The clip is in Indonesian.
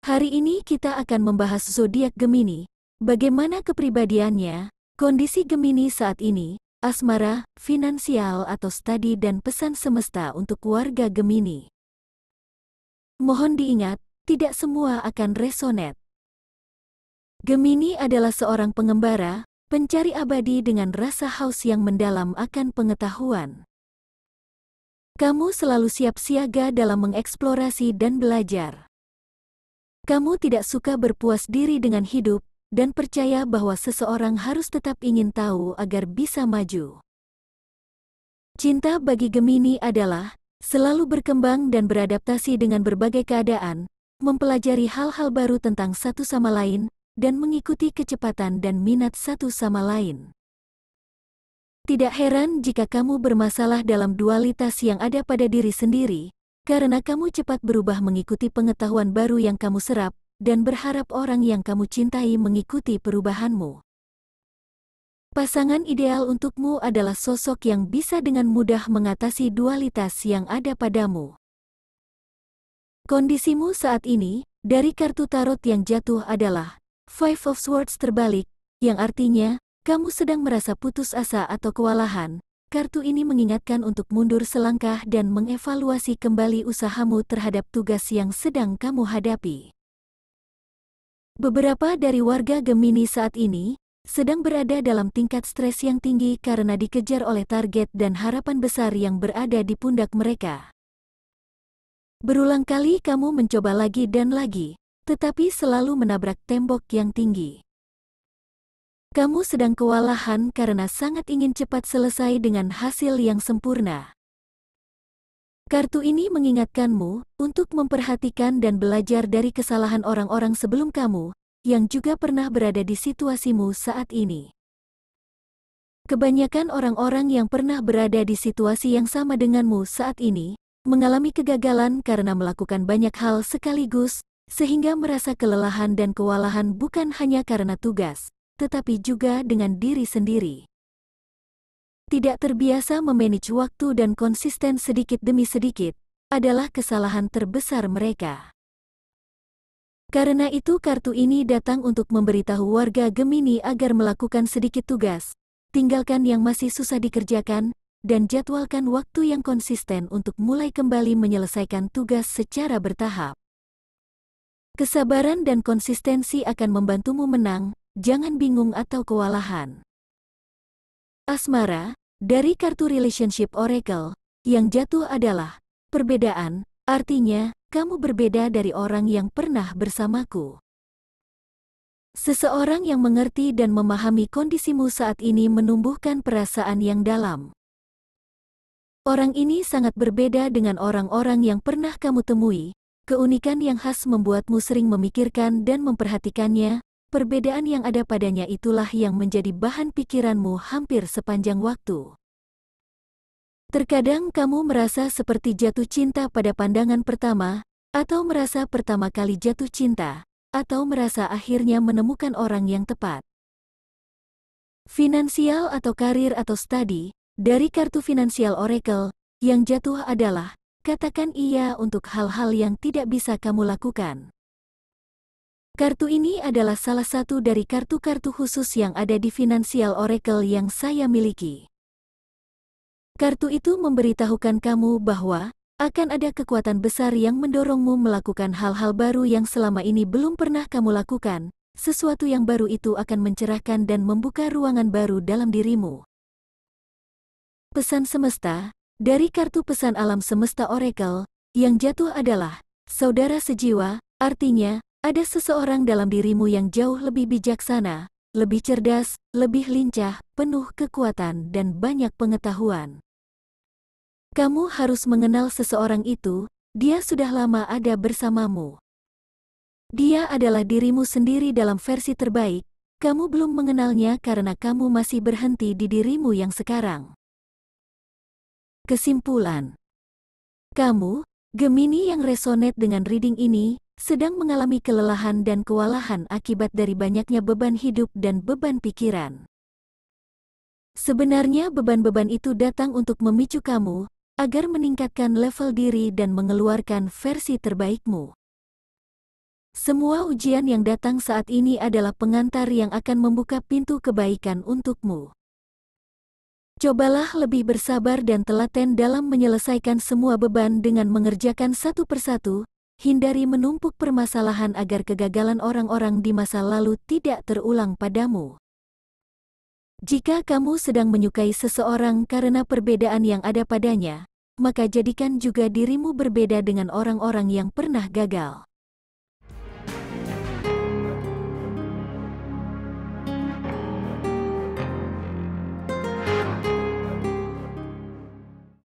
Hari ini kita akan membahas zodiak Gemini, bagaimana kepribadiannya, kondisi Gemini saat ini, asmara, finansial atau studi dan pesan semesta untuk warga Gemini. Mohon diingat, tidak semua akan resonet. Gemini adalah seorang pengembara, pencari abadi dengan rasa haus yang mendalam akan pengetahuan. Kamu selalu siap siaga dalam mengeksplorasi dan belajar. Kamu tidak suka berpuas diri dengan hidup dan percaya bahwa seseorang harus tetap ingin tahu agar bisa maju. Cinta bagi Gemini adalah selalu berkembang dan beradaptasi dengan berbagai keadaan, mempelajari hal-hal baru tentang satu sama lain, dan mengikuti kecepatan dan minat satu sama lain. Tidak heran jika kamu bermasalah dalam dualitas yang ada pada diri sendiri, karena kamu cepat berubah mengikuti pengetahuan baru yang kamu serap, dan berharap orang yang kamu cintai mengikuti perubahanmu. Pasangan ideal untukmu adalah sosok yang bisa dengan mudah mengatasi dualitas yang ada padamu. Kondisimu saat ini, dari kartu tarot yang jatuh adalah Five of Swords terbalik, yang artinya, kamu sedang merasa putus asa atau kewalahan, Kartu ini mengingatkan untuk mundur selangkah dan mengevaluasi kembali usahamu terhadap tugas yang sedang kamu hadapi. Beberapa dari warga Gemini saat ini sedang berada dalam tingkat stres yang tinggi karena dikejar oleh target dan harapan besar yang berada di pundak mereka. Berulang kali kamu mencoba lagi dan lagi, tetapi selalu menabrak tembok yang tinggi. Kamu sedang kewalahan karena sangat ingin cepat selesai dengan hasil yang sempurna. Kartu ini mengingatkanmu untuk memperhatikan dan belajar dari kesalahan orang-orang sebelum kamu, yang juga pernah berada di situasimu saat ini. Kebanyakan orang-orang yang pernah berada di situasi yang sama denganmu saat ini, mengalami kegagalan karena melakukan banyak hal sekaligus, sehingga merasa kelelahan dan kewalahan bukan hanya karena tugas, tetapi juga dengan diri sendiri. Tidak terbiasa memanage waktu dan konsisten sedikit demi sedikit adalah kesalahan terbesar mereka. Karena itu kartu ini datang untuk memberitahu warga Gemini agar melakukan sedikit tugas, tinggalkan yang masih susah dikerjakan, dan jadwalkan waktu yang konsisten untuk mulai kembali menyelesaikan tugas secara bertahap. Kesabaran dan konsistensi akan membantumu menang jangan bingung atau kewalahan. Asmara, dari kartu Relationship Oracle, yang jatuh adalah perbedaan, artinya kamu berbeda dari orang yang pernah bersamaku. Seseorang yang mengerti dan memahami kondisimu saat ini menumbuhkan perasaan yang dalam. Orang ini sangat berbeda dengan orang-orang yang pernah kamu temui. Keunikan yang khas membuatmu sering memikirkan dan memperhatikannya, Perbedaan yang ada padanya itulah yang menjadi bahan pikiranmu hampir sepanjang waktu. Terkadang kamu merasa seperti jatuh cinta pada pandangan pertama, atau merasa pertama kali jatuh cinta, atau merasa akhirnya menemukan orang yang tepat. Finansial atau karir atau studi, dari kartu finansial Oracle, yang jatuh adalah, katakan iya untuk hal-hal yang tidak bisa kamu lakukan. Kartu ini adalah salah satu dari kartu-kartu khusus yang ada di Financial Oracle yang saya miliki. Kartu itu memberitahukan kamu bahwa akan ada kekuatan besar yang mendorongmu melakukan hal-hal baru yang selama ini belum pernah kamu lakukan. Sesuatu yang baru itu akan mencerahkan dan membuka ruangan baru dalam dirimu. Pesan semesta dari kartu pesan alam semesta Oracle yang jatuh adalah saudara sejiwa, artinya ada seseorang dalam dirimu yang jauh lebih bijaksana, lebih cerdas, lebih lincah, penuh kekuatan dan banyak pengetahuan. Kamu harus mengenal seseorang itu, dia sudah lama ada bersamamu. Dia adalah dirimu sendiri dalam versi terbaik, kamu belum mengenalnya karena kamu masih berhenti di dirimu yang sekarang. Kesimpulan Kamu, Gemini yang resonate dengan reading ini, sedang mengalami kelelahan dan kewalahan akibat dari banyaknya beban hidup dan beban pikiran. Sebenarnya beban-beban itu datang untuk memicu kamu agar meningkatkan level diri dan mengeluarkan versi terbaikmu. Semua ujian yang datang saat ini adalah pengantar yang akan membuka pintu kebaikan untukmu. Cobalah lebih bersabar dan telaten dalam menyelesaikan semua beban dengan mengerjakan satu persatu, hindari menumpuk permasalahan agar kegagalan orang-orang di masa lalu tidak terulang padamu. Jika kamu sedang menyukai seseorang karena perbedaan yang ada padanya, maka jadikan juga dirimu berbeda dengan orang-orang yang pernah gagal.